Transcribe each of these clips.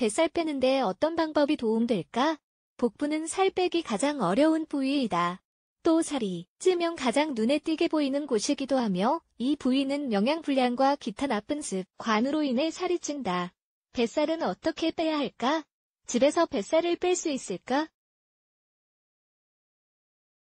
뱃살 빼는데 어떤 방법이 도움될까? 복부는 살 빼기 가장 어려운 부위이다. 또 살이 찌면 가장 눈에 띄게 보이는 곳이기도 하며 이 부위는 영양불량과 기타 나쁜 습관으로 인해 살이 찐다. 뱃살은 어떻게 빼야 할까? 집에서 뱃살을 뺄 수 있을까?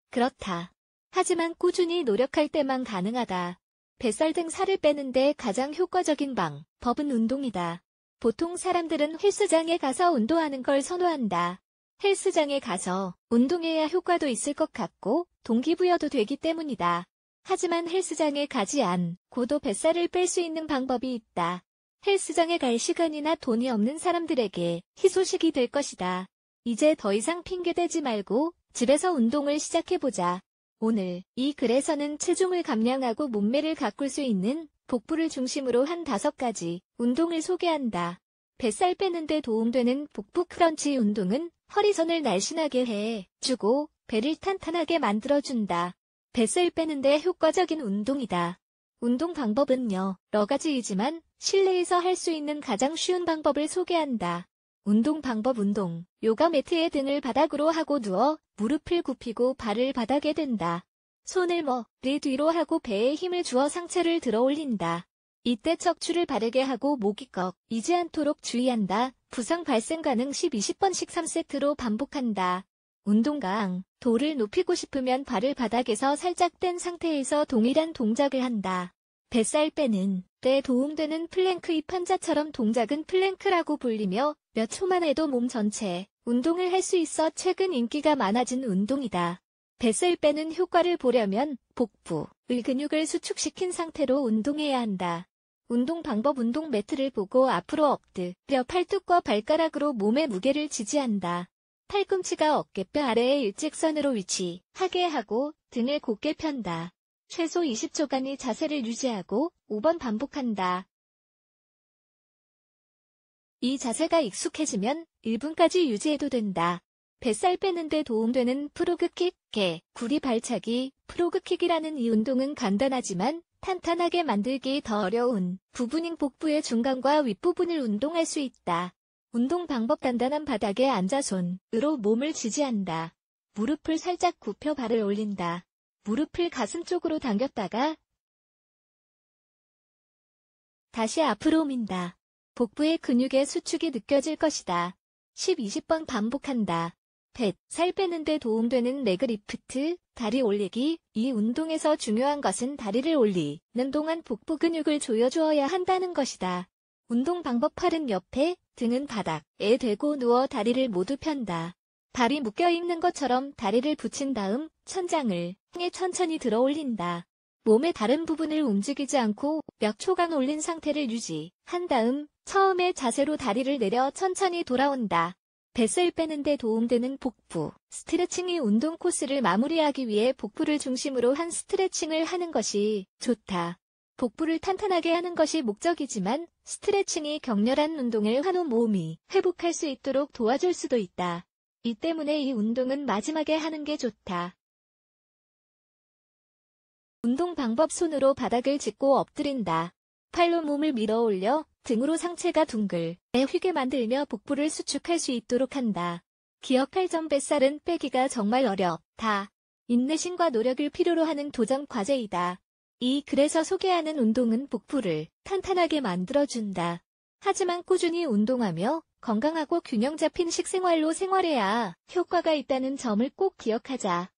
그렇다. 하지만 꾸준히 노력할 때만 가능하다. 뱃살 등 살을 빼는데 가장 효과적인 방법은 운동이다. 보통 사람들은 헬스장에 가서 운동하는 걸 선호한다. 헬스장에 가서 운동해야 효과도 있을 것 같고 동기부여도 되기 때문이다. 하지만 헬스장에 가지 않고도 뱃살을 뺄 수 있는 방법이 있다. 헬스장에 갈 시간이나 돈이 없는 사람들에게 희소식이 될 것이다. 이제 더 이상 핑계대지 말고 집에서 운동을 시작해보자. 오늘 이 글에서는 체중을 감량하고 몸매를 가꿀 수 있는 복부를 중심으로 한 다섯 가지 운동을 소개한다. 뱃살 빼는데 도움되는 복부 크런치 운동은 허리선을 날씬하게 해 주고 배를 탄탄하게 만들어준다. 뱃살 빼는데 효과적인 운동이다. 운동 방법은 여러 가지이지만 실내에서 할 수 있는 가장 쉬운 방법을 소개한다. 운동 방법 운동, 요가 매트에 등을 바닥으로 하고 누워 무릎을 굽히고 발을 바닥에 댄다. 손을 머리 뭐, 뒤로 하고 배에 힘을 주어 상체를 들어 올린다. 이때 척추를 바르게 하고 목이 꺽이지 않도록 주의한다. 부상 발생 가능 1 20번씩 3세트로 반복한다. 운동강, 돌을 높이고 싶으면 발을 바닥에서 살짝 뗀 상태에서 동일한 동작을 한다. 뱃살 빼는 때 도움되는 플랭크 입판자처럼 동작은 플랭크라고 불리며 몇 초만 해도 몸 전체 운동을 할 수 있어 최근 인기가 많아진 운동이다. 뱃살 빼는 효과를 보려면 복부의 근육을 수축시킨 상태로 운동해야 한다. 운동 방법 운동 매트를 보고 앞으로 엎드려 팔뚝과 발가락으로 몸의 무게를 지지한다. 팔꿈치가 어깨뼈 아래에 일직선으로 위치하게 하고 등을 곧게 편다. 최소 20초간의 자세를 유지하고 5번 반복한다. 이 자세가 익숙해지면 1분까지 유지해도 된다. 뱃살 빼는데 도움되는 프로그킥, 개, 구리 발차기, 프로그킥이라는 이 운동은 간단하지만 탄탄하게 만들기 더 어려운 부분인 복부의 중간과 윗부분을 운동할 수 있다. 운동 방법 단단한 바닥에 앉아 손으로 몸을 지지한다. 무릎을 살짝 굽혀 발을 올린다. 무릎을 가슴 쪽으로 당겼다가 다시 앞으로 민다. 복부의 근육의 수축이 느껴질 것이다. 10, 20번 반복한다. 뱃, 살 빼는데 도움되는 레그 네 리프트, 다리 올리기. 이 운동에서 중요한 것은 다리를 올리는 동안 복부 근육을 조여주어야 한다는 것이다. 운동 방법 팔은 옆에, 등은 바닥에 대고 누워 다리를 모두 편다. 발이 묶여있는 것처럼 다리를 붙인 다음 천장을 향해 천천히 들어 올린다. 몸의 다른 부분을 움직이지 않고 몇 초간 올린 상태를 유지한 다음 처음에 자세로 다리를 내려 천천히 돌아온다. 뱃살 빼는데 도움되는 복부. 스트레칭이 운동 코스를 마무리하기 위해 복부를 중심으로 한 스트레칭을 하는 것이 좋다. 복부를 탄탄하게 하는 것이 목적이지만 스트레칭이 격렬한 운동을 한 후 몸이 회복할 수 있도록 도와줄 수도 있다. 이 때문에 이 운동은 마지막에 하는 게 좋다. 운동 방법 손으로 바닥을 짚고 엎드린다. 팔로 몸을 밀어 올려 등으로 상체가 둥글에 휘게 만들며 복부를 수축할 수 있도록 한다. 기억할 점 뱃살은 빼기가 정말 어렵다. 인내심과 노력을 필요로 하는 도전 과제이다. 이 글에서 소개하는 운동은 복부를 탄탄하게 만들어준다. 하지만 꾸준히 운동하며 건강하고 균형 잡힌 식생활로 생활해야 효과가 있다는 점을 꼭 기억하자.